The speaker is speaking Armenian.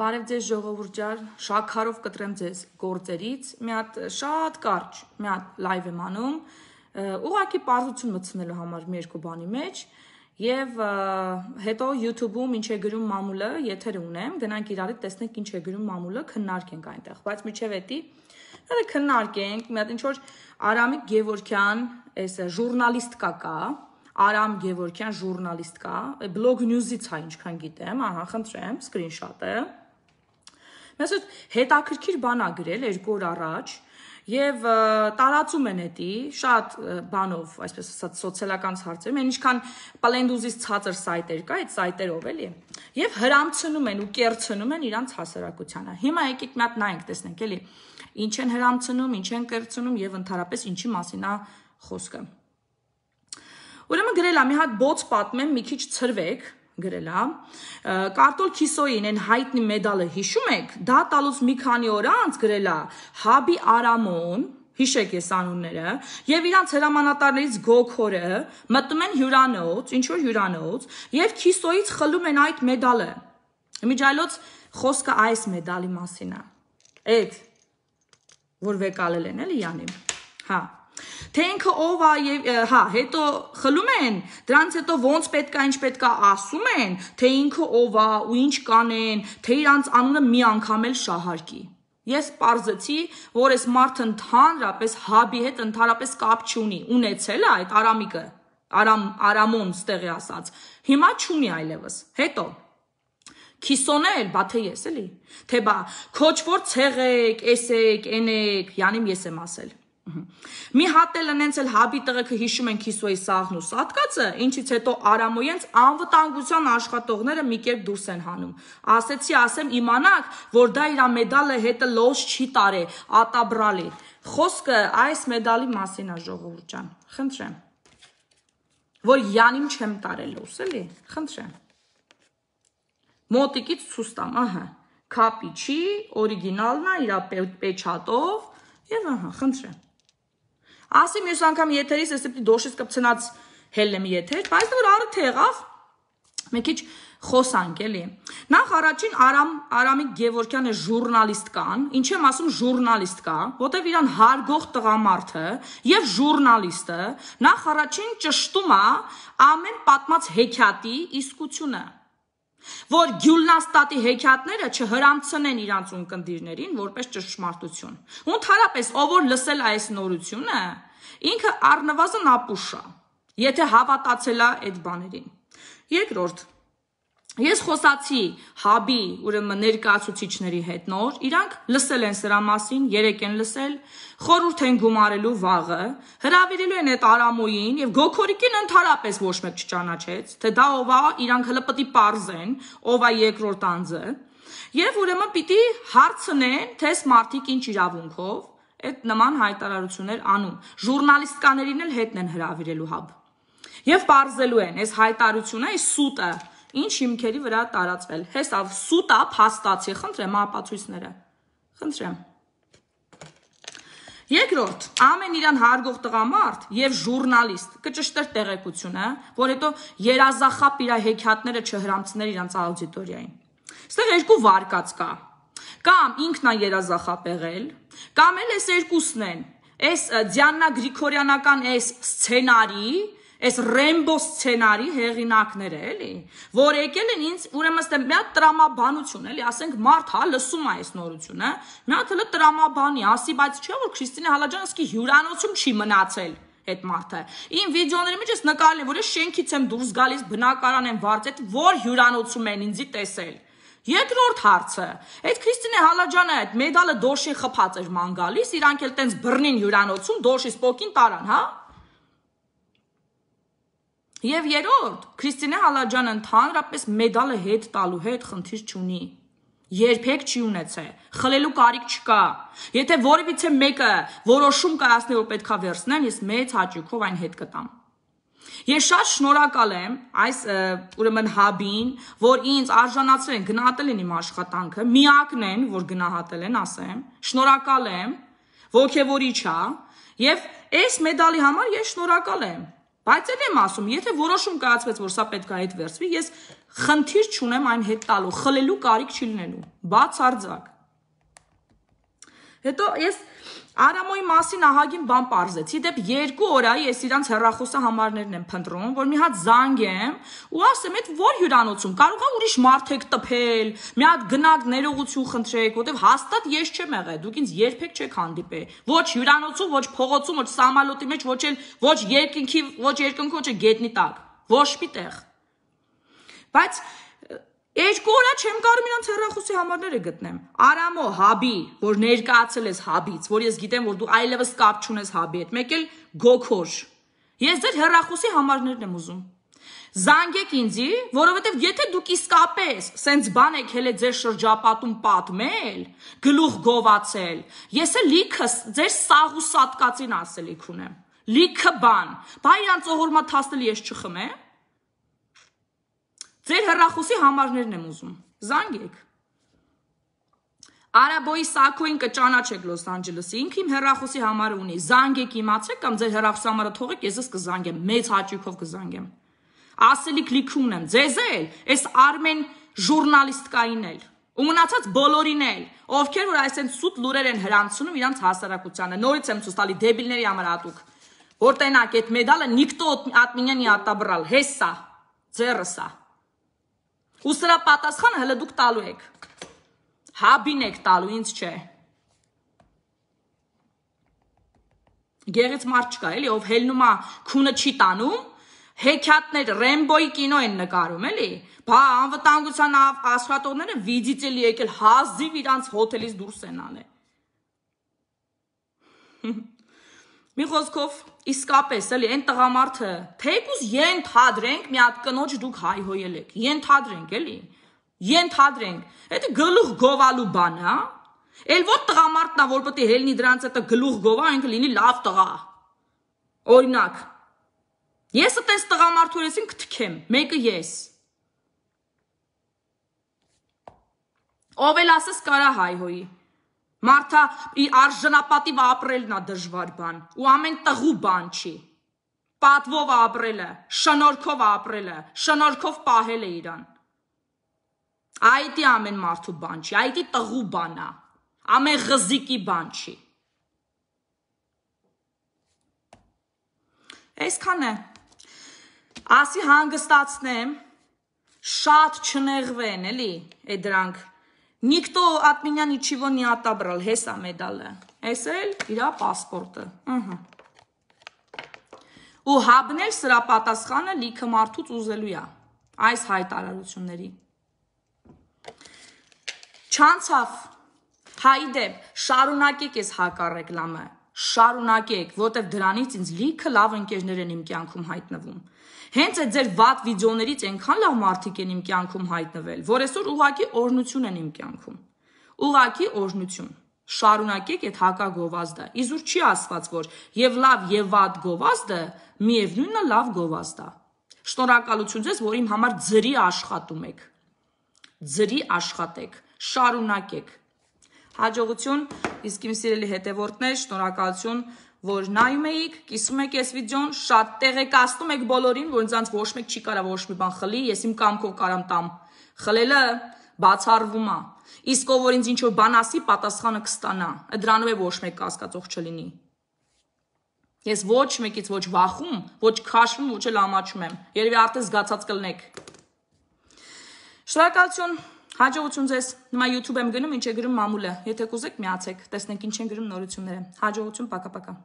Բարև ձեզ ժողովուրդ ջար, շաքարով կտրեմ ձեզ գործերից։ Մի հատ շատ կարճ, մի հատ լայվ եմ անում, ուղղակի բարձություն մտցնելու համար մի երկու բանի մեջ եւ հետո YouTube-ում ինչ է գրում մամուլը, եթեր ունեմ, գնանք իրար հետ տեսնենք ինչ է գրում մամուլը, քննարկենք այնտեղ։ Բայց միջև էտի հələ քննարկենք, մի հատ ինչ որ Արամիկ Գևորքյան, այս ժուրնալիստ կա կա, Արամ Գևորքյան ժուրնալիստ կա, բլոգ նյուզից է ինչքան գիտեմ, ահա խնդրեմ, սկրինշոթը ասած հետաքրքիր բան ա գրել 2 օր առաջ եւ տարածում են էդի շատ բանով, այսպես ասած, սոցիալական հարցերում, այն ինչքան Պլենդուզից ցածր սայտեր կա, այդ սայտերով էլի։ Եվ հրամցնում են ու կերցնում են իրանց հասարակությանը։ Հիմա եկեք մի հատ նայենք, տեսնենք էլի, ինչ են հրամցնում, ինչ են կերցնում եւ ընդհանրապես ինչի մասին է խոսքը։ Ուրեմն գրել է մի հատ բոց պատմեմ, մի քիչ ծրվեք, գրել, հա։ Կարտոլ Քիսոյին այն հայտնի մեդալը հիշում եք, դա տալուց մի քանի օր անց գրել է Հաբի Արամոն, հիշեք ես անունները, եւ իրանց հրամանատարներից Գոքորը մտնում են հյուրանոց, ինչ որ հյուրանոց, եւ Քիսոյից խլում են այդ մեդալը։ Միջայլոց խոսքը այս մեդալի մասին է։ Այդ որ վեկալել են, էլի Յանին։ Հա թե ինքը ով է եւ հա, հետո խլում են, դրանից հետո ոնց պետք է, ինչ պետք է ասում են, թե ինքը ով է ու ինչ կանեն, թե իրանց անունը մի անգամ էլ շահարկի։ Ես parzեցի, որ այս մարդն ընդհանրապես հաբի հետ ընդհանրապես կապ չունի։ Ունեցել է այդ Արամիկը, Արամ Արամոն ստեղի ասած։ Հիմա չունի այլևս։ Հետո Քիսոնը էլ բա թե ես էլի։ Թե բա քոչ որ ցեղեք, էսեք, ենեք, յանիմ ես եմ ասել։ Մի հատ էլ ընենց էլ հաբի տղեկը հիշում են Քիսոյի սաղն ու սատկացը, ինչից հետո Արամոյենց անվտանգության աշխատողները մի կերպ դուրս են հանում։ Ասեցի, ասեմ իմանաք, որ դա իր մեդալը հետը լոս չի տարե, ատաբրալի։ Խոսքը այս մեդալի մասին է ժողովուրդ ջան։ Խնդրեմ։ Որ յանիմ չեմ տարել լոս, էլի։ Խնդրեմ։ Մոտիկից ցույց տամ, ահա։ Քապի չի, օրիգինալն է, իր պեչատով։ Եվ ահա, խնդրեմ։ Ասի մյուս անգամ եթերից էս դեպի դոշից կպցնած հելն եմ եթեր, բայց որ արը թեղավ մի քիչ խոսանք էլի։ Նախ առաջին Արամ Արամիկ Գևորգյանը ժուրնալիստ կան, ինչ եմ ասում ժուրնալիստ կա, որտեվ իրան հարգող տղամարդը եւ ժուրնալիստը նախ առաջին ճշտում է ամեն պատմած հեքիաթի իսկությունը որ Գյուլնաստատի հեքիաթները չհրանցնեն իրանց ունկնդիրներին որպես ճշմարտություն։ Ընդհանրապես, ով որ լսել այս նորությունը, ինքը առնվազն ապուշ է, եթե հավատացել է այդ բաներին։ Երկրորդ, Ես խոսացի հաբի ուրեմն ներկայացուցիչների հետ նոր, իրանք լսել են սրա մասին, երեք են լսել, խորհուրդ են գումարելու վաղը, հրավիրելու են այդ Արամոյին եւ Գոքորիկին ընդհանրապես ոչ մեկ չճանաչեց, թե դա ով է, իրանք հələ պիտի parzեն, ով է երկրորդ անձը։ Եվ ուրեմն պիտի հարցնեն, թե այս մարդիկ ինչ իրավունքով այդ նման հայտարարություններ անում։ Ժուրնալիստկաներին էլ հետն են հրավիրելու հաբ։ Եվ parzելու են այս հայտարությունը, այս սուտը ինչ հիմքերի վրա տարածվել։ Հեսա սուտա փաստացի, խնդրեմ ապացույցները։ Խնդրեմ։ Երկրորդ, ամեն իրան հարգող տղամարդ եւ ժուրնալիստ կճշտեր տեղեկությունը, որ հետո երազախապ իր հեքիաթները չհրանցներ իրանց աուդիտորիային։ Այստեղ երկու վարկած կա։ Կամ ինքն է երազախապ եղել, կամ էլ էս երկուսն են։ Այս Դիանա Գրիգորյանական այս սցենարի այս Ռեմբո սցենարի հեղինակները էլի, որ եկել են ինձ ուրեմն ստեմ մի հատ տրամաբանություն էլի, ասենք մարդ հա լսում է այս նորությունը, մի հատ հլը տրամաբանի, ասի, բայց չէ որ Քրիստինե Հալաջյանը սկի հյուրանոցում չի մնացել այդ մարդը։ Իմ վիդեոների մեջ ես նկարել եմ, որ ես շենքից եմ դուրս գալիս, բնակարան եմ վարձել, որ հյուրանոցում են ինձի տեսել։ Երկրորդ հարցը, այդ Քրիստինե Հալաջյանը այդ մեդալը դոշի խփած էր ման գալիս, իրանք էլ տենց բռնին հյուրանոցում, դոշի սպոկին տարան, հա՞։ Եվ երրորդ, Քրիստինե Հալաջյանը ընդհանրապես մեդալը հետ տալու հետ խնդիր չունի։ Երբեք չի ունեցել, խլելու կարիք չկա։ Եթե որևիցե մեկը որոշում կայացնի, որ պետքա վերցնեմ, ես մեծ հաճույքով այն հետ կտամ։ Ես շատ շնորհակալ եմ այս ուրեմն հաբին, որ ինձ արժանացրել են, գնահատել են իմ աշխատանքը, միակն են, որ գնահատել են, ասեմ։ Շնորհակալ եմ, ողջևորիչ է, եւ այս մեդալի համար ես շնորհակալ եմ Բայց էլ եմ ասում, եթե որոշում կայացվեց, որ սա պետք է հետ վերցվի, ես խնդիր չունեմ այն հետ տալու, խլելու կարիք չի լինելու։ Բացարձակ։ Հետո ես Արամոյի մասին ահագին բան parzեցի, դեպ երկու օրայի ես իրանց հերրախոսը համարներն եմ փնտրում, որ մի հատ զանգեմ ու ասեմ, այդ որ հյուրանոցում կարող է ուրիշ մարդեք տփել, մի հատ գնանք ներողություն խնդրեք, որտեվ հաստատ ես չեմ եղել, դուք ինձ երբեք չեք հանդիպել։ Ոչ հյուրանոցում, ոչ փողոցում, ոչ սամալոտի մեջ, ոչ էլ ոչ երկինքի, ոչ երկնքի, ոչ գետնի տակ, ոչ միտեղ։ Բայց Երկու օրա չեմ կարող իրանց հեռախոսի համարները գտնեմ։ Արամո, հաբի, որ ներկայացել ես հաբից, որ ես գիտեմ, որ դու այլևս կապ չունես հաբի հետ, մեկ էլ գոքոր։ Ես ձեր հեռախոսի համարներն եմ ուզում։ Զանգեք ինձի, որովհետև եթե դուք իսկապես սենց բան եք հելե ձեր շրջապատում պատմել, գլուխ գովացել, ես էլ լիքս ձեր սաղ ու սատկացին ասելիք ունեմ։ Լիքը բան։ Բա իրանց ողորմա թաստել ես չխմեմ։ Ձեր հեռախոսի համարներն եմ ուզում։ Զանգեք։ Արաբոյի Սակոին կճանաչեք Լոս Անջելեսի։ Ինքը իմ հեռախոսի համարը ունի։ Զանգեք իմացեք կամ ձեր հեռախոսի համարը թողեք, ես ես կզանգեմ, մեծ հաճույքով կզանգեմ։ Ասելիք լիք ունեմ։ Ձեզ էլ, այս Արմեն ժուրնալիստկային էլ։ Ու մնացած բոլորին էլ, ովքեր որ այսենց սուտ լուրեր են հրանցնում իրանց հասարակությանը։ Նորից եմ ցույց տալի դեբիլների համար ատուկ։ Որ տենակ այդ մեդալը Նիկտո Ատմինյանի ատաբրալ, հեսա, ձեռը սա։ Ու սրա պատասխանը հələ դուք տալու եք։ Հաբին եք տալու, ինձ չէ։ Գեղեց մարդ չկա, էլի, ով հելնում է, քունը չի տանում, հեքիաթներ Ռեմբոյի կինո են նկարում, էլի։ Բա անվտանգության աշխատողները վիզիտ էլի եկել հազիվ իրանց հոթելից դուրս են անել։ Մի խոսքով, իսկապես էլի այն տղամարդը, թեկուզ ենթադրենք մի հատ կնոջ դուք հայհոյել եք, ենթադրենք էլի, ենթադրենք, հետը գլուխ գովալու բան, հա, էլ ոտ տղամարդնա, որ պտի հելնի դրանց հետը գլուխ գովա, այնք լինի լավ տղա, օրինակ, ես ատենց տղամարդու երեսին կթքեմ, մեկը ես, ով էլ ասես կարա հայհոյի, Մարդա ի արժանապատիվ ապրելն է դժվար բան ու ամեն տղու բան չի։ Պատվով ապրելը, շնորհքով ապրելը, շնորհքով պահելը իրան։ Այդի ամեն մարդու բան չի, այդի տղու բան է։ Ամեն ղզիկի բան չի։ Այսքան է։ Ասի հանգստացնեմ, շատ չնեղվեն, էլի, այդ դրանք Никто от меня ничего не отобрал. Հեսա մեդալը։ Էս էլ իր паспортը։ Ահա։ Ու հաբն էլ սրա պատասխանը լիքը մարդուց ուզելու է այս հայտարարությունների։ Չանցավ հայ դեպ շարունակեք այս հակառակլամը շարունակեք, որտեվ դրանից ինձ լիքը լավ ընկերներ են իմ կյանքում հայտնվում։ Հենց այդ ձեր վատ վիդեոներից այնքան լավ մարդիկ են իմ կյանքում հայտնվել, որ այսօր ուղակի օրնություն են իմ կյանքում։ Ուղակի օրնություն։ Շարունակեք այդ հակագովազդը։ Իզուր չի ասված, որ եւ լավ եւ վատ գովազդը միևնույնն է լավ գովազդա։ Շնորհակալություն ձեզ, որ իմ համար ծրի աշխատում եք։ Ծրի աշխատեք, շարունակեք։ Հաջողություն Իսկ իմ սիրելի հետևորդներ, շնորհակալություն, որ նայում եք, կիսում եք այս վիդեոն, շատ տեղեկացնում եք բոլորին, որ ինձանց ոչ մեկ չի կարա ոչ մի բան խլի, ես իմ կամքով կարամ տամ։ Խլելը բացառվում է։ Իսկ ով որ ինձ ինչ որ բան ասի, պատասխանը կստանա։ Դրանով է ոչ մեկ կասկածող չլինի։ Ես ոչ մեկից ոչ վախում, ոչ քաշվում, ոչ էլ ամաչում եմ։ Երևի արդեն զգացած կլնեք։ Շնորհակալություն Հաջողություն ձեզ։ Հիմա YouTube եմ գնում, ինչ է գրում մամուլը։ Եթե կուզեք միացեք, տեսնենք ինչ են գրում նորությունները։ Հաջողություն, պակա-պակա։